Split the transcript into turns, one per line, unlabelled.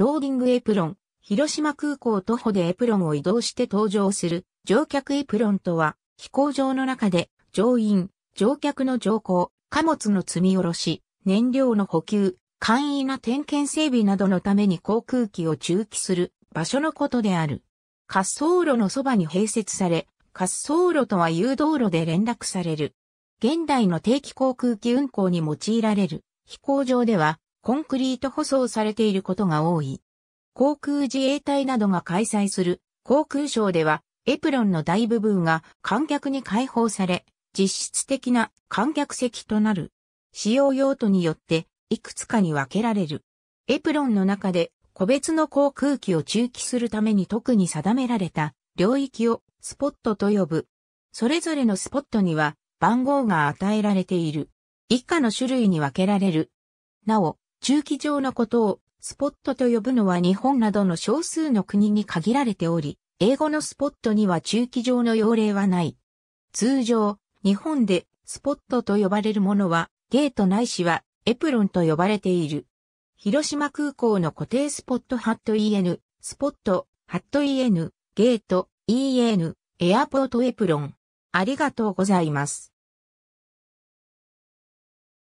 ローディングエプロン、広島空港徒歩でエプロンを移動して登場す
る乗客エプロンとは、飛行場の中で乗員、乗客の乗降、貨物の積み下ろし、燃料の補給、簡易な点検整備などのために航空機を駐機する場所のことである。滑走路のそばに併設され、滑走路とは誘導路で連絡される。現代の定期航空機運航に用いられる飛行場ではコンクリート舗装されていることが多い。航空自衛隊などが開催する航空ショーでは、エプロンの大部分が観客に開放され、実質的な観客席となる。使用用途によっていくつかに分けられる。エプロンの中で個別の航空機を中期するために特に定められた領域をスポットと呼ぶ。それぞれのスポットには番号が与えられている。以下の種類に分けられる。なお、中期場のことをスポットと呼ぶのは日本などの少数の国に限られており、英語のスポットには中期場の用例はない。通常、日本でスポットと呼ばれるものはゲートないしはエプロンと呼ばれている。広島空港の固定スポットハット EN、スポット、ハット EN、ゲート、EN、
エアポートエプロン。ありがとうございます。